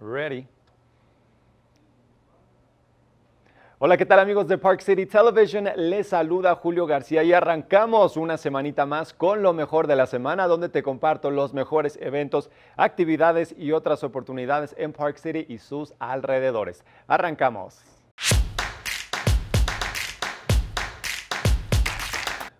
Ready. Hola, ¿qué tal amigos de Park City Television? Les saluda Julio García y arrancamos una semanita más con lo mejor de la semana donde te comparto los mejores eventos, actividades y otras oportunidades en Park City y sus alrededores. Arrancamos.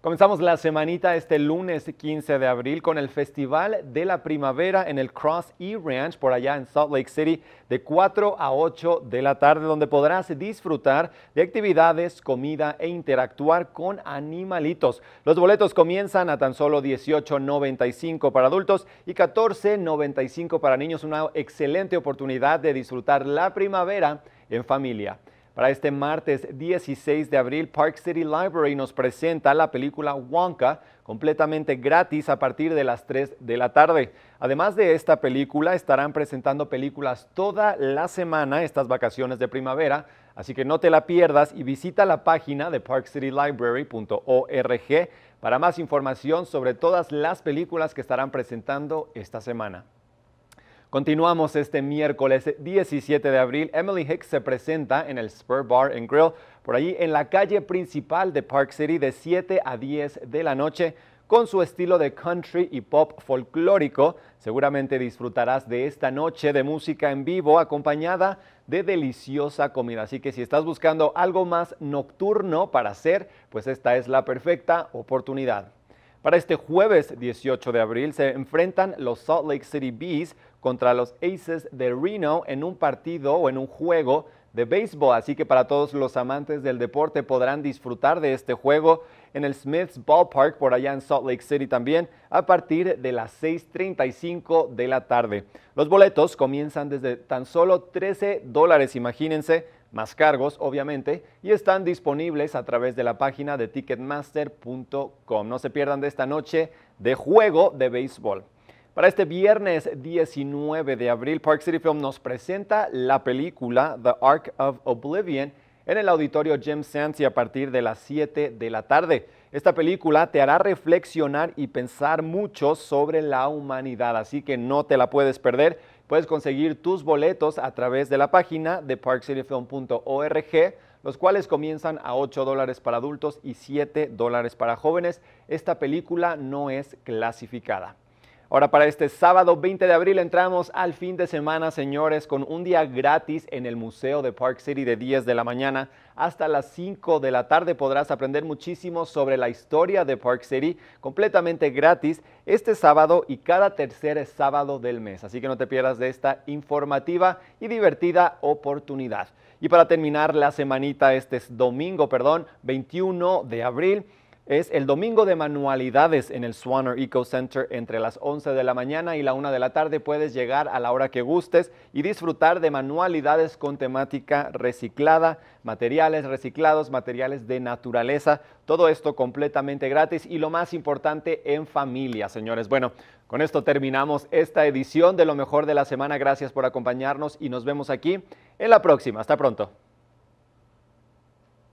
Comenzamos la semanita este lunes 15 de abril con el Festival de la Primavera en el Cross E Ranch por allá en Salt Lake City de 4 a 8 de la tarde donde podrás disfrutar de actividades, comida e interactuar con animalitos. Los boletos comienzan a tan solo 18.95 para adultos y 14.95 para niños. Una excelente oportunidad de disfrutar la primavera en familia. Para este martes 16 de abril, Park City Library nos presenta la película Wonka completamente gratis a partir de las 3 de la tarde. Además de esta película, estarán presentando películas toda la semana estas vacaciones de primavera, así que no te la pierdas y visita la página de parkcitylibrary.org para más información sobre todas las películas que estarán presentando esta semana. Continuamos este miércoles 17 de abril. Emily Hicks se presenta en el Spur Bar and Grill, por allí en la calle principal de Park City de 7 a 10 de la noche con su estilo de country y pop folclórico. Seguramente disfrutarás de esta noche de música en vivo acompañada de deliciosa comida. Así que si estás buscando algo más nocturno para hacer, pues esta es la perfecta oportunidad. Para este jueves 18 de abril se enfrentan los Salt Lake City Bees contra los Aces de Reno en un partido o en un juego de béisbol. Así que para todos los amantes del deporte podrán disfrutar de este juego en el Smiths Ballpark por allá en Salt Lake City también a partir de las 6.35 de la tarde. Los boletos comienzan desde tan solo 13 dólares, imagínense más cargos obviamente, y están disponibles a través de la página de ticketmaster.com. No se pierdan de esta noche de juego de béisbol. Para este viernes 19 de abril, Park City Film nos presenta la película The Ark of Oblivion en el auditorio Jim Sands a partir de las 7 de la tarde. Esta película te hará reflexionar y pensar mucho sobre la humanidad, así que no te la puedes perder. Puedes conseguir tus boletos a través de la página de parkcityfilm.org, los cuales comienzan a 8 dólares para adultos y 7 dólares para jóvenes. Esta película no es clasificada. Ahora para este sábado 20 de abril entramos al fin de semana, señores, con un día gratis en el Museo de Park City de 10 de la mañana hasta las 5 de la tarde. Podrás aprender muchísimo sobre la historia de Park City completamente gratis este sábado y cada tercer sábado del mes. Así que no te pierdas de esta informativa y divertida oportunidad. Y para terminar la semanita, este es domingo, perdón, 21 de abril es el domingo de manualidades en el Swanner Eco Center entre las 11 de la mañana y la 1 de la tarde. Puedes llegar a la hora que gustes y disfrutar de manualidades con temática reciclada, materiales reciclados, materiales de naturaleza. Todo esto completamente gratis y lo más importante en familia, señores. Bueno, con esto terminamos esta edición de Lo Mejor de la Semana. Gracias por acompañarnos y nos vemos aquí en la próxima. Hasta pronto.